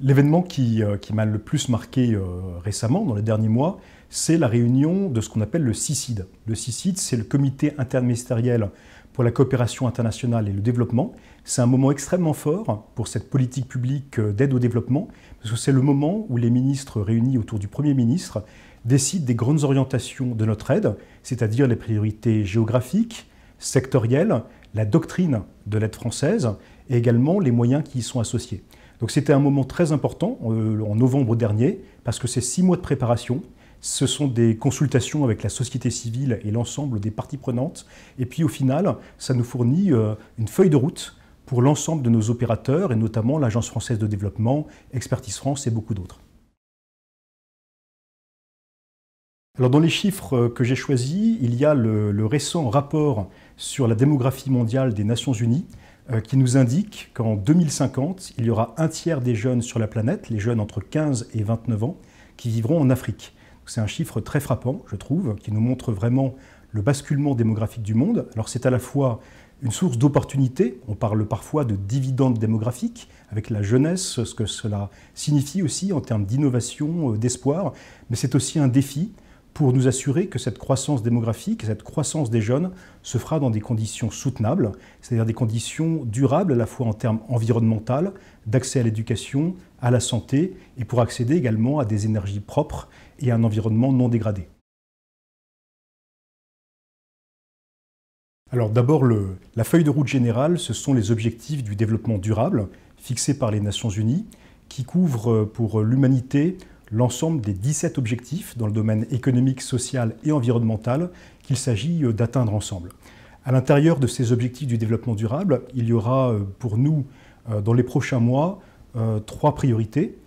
L'événement euh, qui, m'a le plus marqué euh, récemment, dans les derniers mois, c'est la réunion de ce qu'on appelle le CICID. Le CICID, c'est le comité interministériel pour la coopération internationale et le développement. C'est un moment extrêmement fort pour cette politique publique euh, d'aide au développement, parce que c'est le moment où les ministres réunis autour du Premier ministre décident des grandes orientations de notre aide, c'est-à-dire les priorités géographiques, sectorielles, la doctrine de l'aide française et également les moyens qui y sont associés. Donc c'était un moment très important euh, en novembre dernier, parce que c'est six mois de préparation. Ce sont des consultations avec la société civile et l'ensemble des parties prenantes. Et puis au final, ça nous fournit euh, une feuille de route pour l'ensemble de nos opérateurs, et notamment l'Agence française de développement, Expertise France et beaucoup d'autres. Alors dans les chiffres euh, que j'ai choisis, il y a le récent rapport sur la démographie mondiale des Nations Unies, euh, qui nous indique qu'en 2050, il y aura un tiers des jeunes sur la planète, les jeunes entre 15 et 29 ans, qui vivront en Afrique. C'est un chiffre très frappant, je trouve, qui nous montre vraiment le basculement démographique du monde. Alors c'est à la fois une source d'opportunités, on parle parfois de dividendes démographiques, avec la jeunesse, ce que cela signifie aussi en termes d'innovation, euh, d'espoir, mais c'est aussi un défi pour nous assurer que cette croissance démographique, cette croissance des jeunes se fera dans des conditions soutenables, c'est-à-dire des conditions durables à la fois en termes environnementaux, d'accès à l'éducation, à la santé et pour accéder également à des énergies propres et à un environnement non dégradé. Alors d'abord, la feuille de route générale, ce sont les objectifs du développement durable fixés par les Nations Unies qui couvrent euh, pour l'humanité l'ensemble des 17 objectifs dans le domaine économique, social et environnemental qu'il s'agit euh, d'atteindre ensemble. À l'intérieur de ces objectifs du développement durable, il y aura euh, pour nous, euh, dans les prochains mois, trois priorités.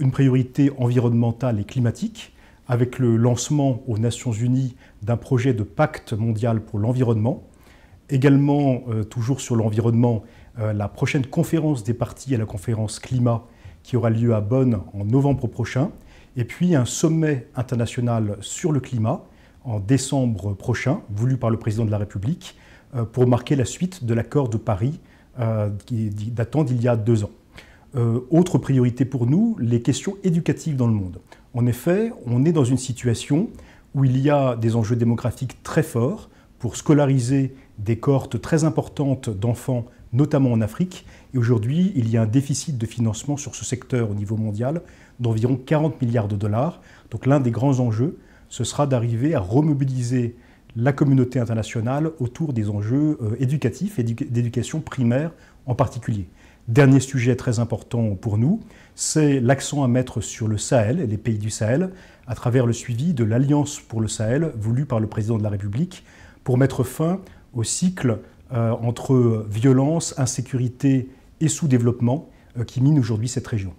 Une priorité environnementale et climatique, avec le lancement aux Nations Unies d'un projet de pacte mondial pour l'environnement. Également, toujours sur l'environnement, la prochaine conférence des parties à la conférence climat qui aura lieu à Bonn en novembre prochain, et puis un sommet international sur le climat en décembre prochain, voulu par le président de la République, euh, pour marquer la suite de l'accord de Paris euh, qui datant d'il y a deux ans. Euh, autre priorité pour nous, les questions éducatives dans le monde. En effet, on est dans une situation où il y a des enjeux démographiques très forts pour scolariser des cohortes très importantes d'enfants notamment en Afrique. Et aujourd'hui, il y a un déficit de financement sur ce secteur au niveau mondial d'environ 40 milliards de dollars. Donc l'un des grands enjeux, ce sera d'arriver à remobiliser la communauté internationale autour des enjeux euh, éducatifs et d'éducation primaire en particulier. Dernier sujet très important pour nous, c'est l'accent à mettre sur le Sahel et les pays du Sahel à travers le suivi de l'Alliance pour le Sahel voulue par le président de la République pour mettre fin au cycle euh, entre violence, insécurité et sous-développement euh, qui mine aujourd'hui cette région.